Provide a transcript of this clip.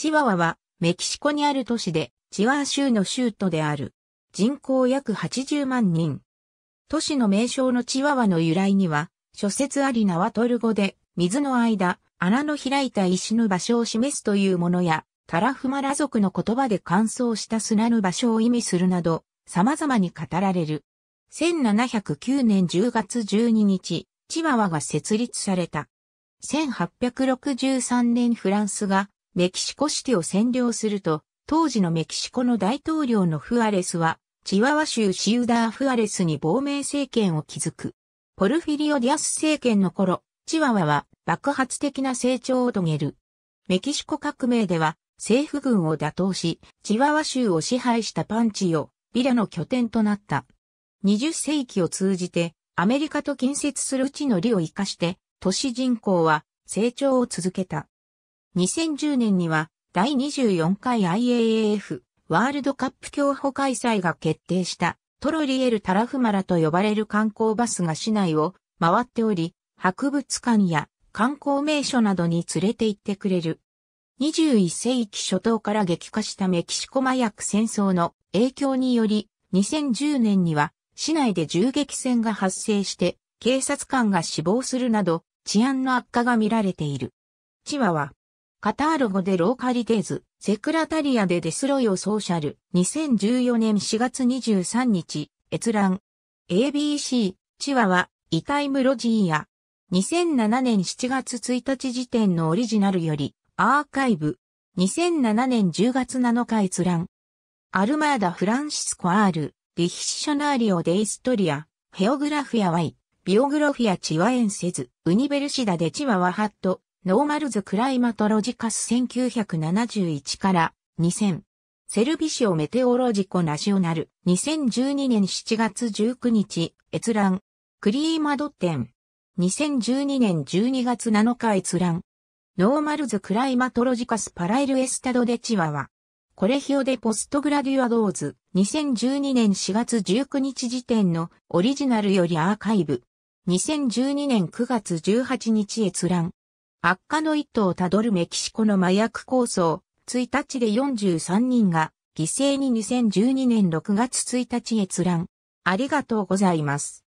チワワは、メキシコにある都市で、チワー州の州都である。人口約80万人。都市の名称のチワワの由来には、諸説ありなワトル語で、水の間、穴の開いた石の場所を示すというものや、タラフマラ族の言葉で乾燥した砂の場所を意味するなど、様々に語られる。1709年10月12日、チワワが設立された。1863年フランスがメキシコシティを占領すると、当時のメキシコの大統領のフアレスは、チワワ州シウダーフアレスに亡命政権を築く。ポルフィリオ・ディアス政権の頃、チワワは爆発的な成長を遂げる。メキシコ革命では、政府軍を打倒し、チワワ州を支配したパンチを、ビラの拠点となった。20世紀を通じて、アメリカと近接する地の利を生かして、都市人口は成長を続けた。2010年には第24回 IAAF ワールドカップ競歩開催が決定したトロリエル・タラフマラと呼ばれる観光バスが市内を回っており、博物館や観光名所などに連れて行ってくれる。21世紀初頭から激化したメキシコ麻薬戦争の影響により、2010年には市内で銃撃戦が発生して警察官が死亡するなど治安の悪化が見られている。チワワ、カタール語でローカリデーズ、セクラタリアでデスロイオ・ソーシャル、2014年4月23日、閲覧。ABC、チワワ、イタイムロジーや、2007年7月1日時点のオリジナルより、アーカイブ、2007年10月7日閲覧。アルマーダ・フランシスコ・アール、ディヒッショナーリオ・デイストリア、ヘオグラフィア・ワイ、ビオグロフィア・チワエンセズ、ウニベルシダ・デ・チワワ・ハット、ノーマルズ・クライマトロジカス1971から2000。セルビシオ・メテオロジコ・ナショナル。2012年7月19日、閲覧。クリーマドッテン。2012年12月7日閲覧。ノーマルズ・クライマトロジカス・パライル・エスタド・デチワワ。コレヒオ・デ・ポストグラデュアドーズ。2012年4月19日時点のオリジナルよりアーカイブ。2012年9月18日閲覧。悪化の一途をたどるメキシコの麻薬抗争、1日で43人が犠牲に2012年6月1日閲覧。ありがとうございます。